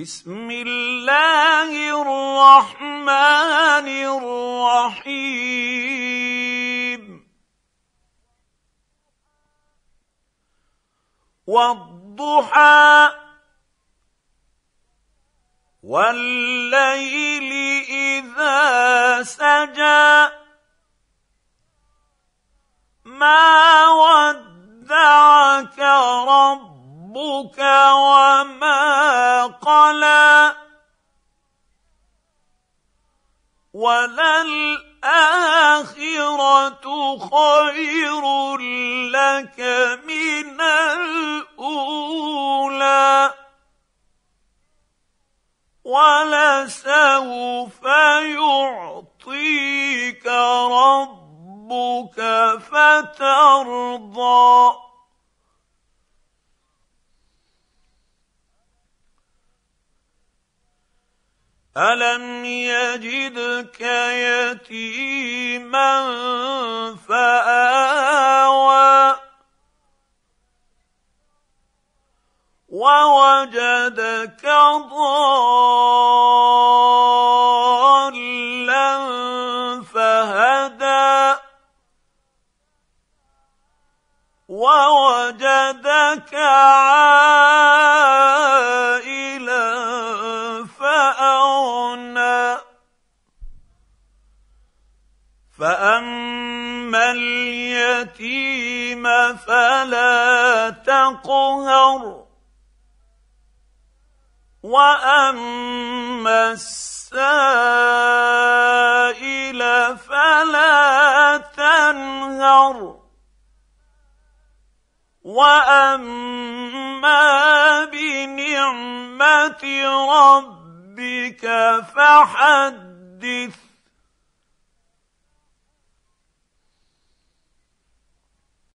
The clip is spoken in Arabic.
بسم الله الرحمن الرحيم والضحى والليل ربك وما قلى وللآخرة خير لك من الأولى ولسوف يعطيك ربك فترضى ألم يجدك يتيما فآوى ووجدك ضالا فهدى ووجدك عالا فاما اليتيم فلا تقهر واما السائل فلا تنهر واما بنعمه ربك فحدث